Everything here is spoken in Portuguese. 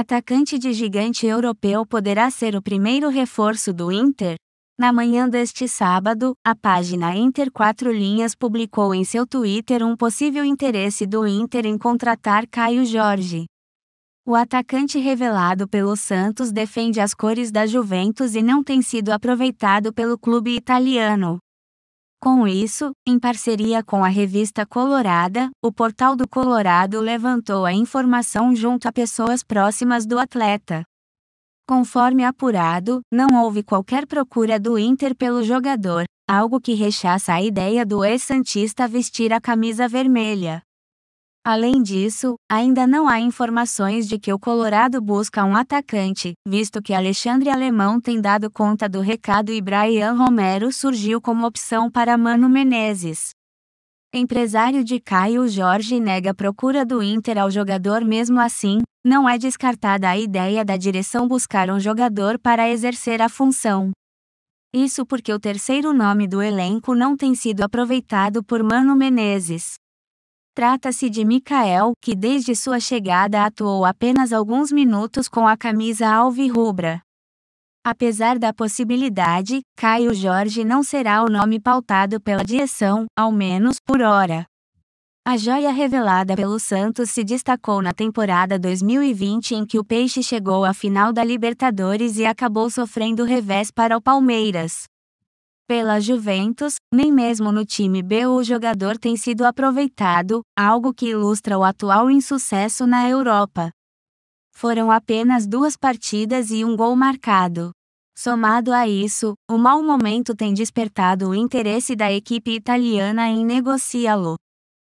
Atacante de gigante europeu poderá ser o primeiro reforço do Inter? Na manhã deste sábado, a página Inter 4 Linhas publicou em seu Twitter um possível interesse do Inter em contratar Caio Jorge. O atacante revelado pelo Santos defende as cores da Juventus e não tem sido aproveitado pelo clube italiano. Com isso, em parceria com a revista Colorada, o Portal do Colorado levantou a informação junto a pessoas próximas do atleta. Conforme apurado, não houve qualquer procura do Inter pelo jogador, algo que rechaça a ideia do ex-santista vestir a camisa vermelha. Além disso, ainda não há informações de que o Colorado busca um atacante, visto que Alexandre Alemão tem dado conta do recado e Brian Romero surgiu como opção para Mano Menezes. Empresário de Caio Jorge nega procura do Inter ao jogador mesmo assim, não é descartada a ideia da direção buscar um jogador para exercer a função. Isso porque o terceiro nome do elenco não tem sido aproveitado por Mano Menezes. Trata-se de Mikael, que desde sua chegada atuou apenas alguns minutos com a camisa alvirrubra. Apesar da possibilidade, Caio Jorge não será o nome pautado pela direção, ao menos por hora. A joia revelada pelo Santos se destacou na temporada 2020 em que o Peixe chegou à final da Libertadores e acabou sofrendo revés para o Palmeiras pela Juventus, nem mesmo no time B o jogador tem sido aproveitado, algo que ilustra o atual insucesso na Europa. Foram apenas duas partidas e um gol marcado. Somado a isso, o mau momento tem despertado o interesse da equipe italiana em negociá-lo.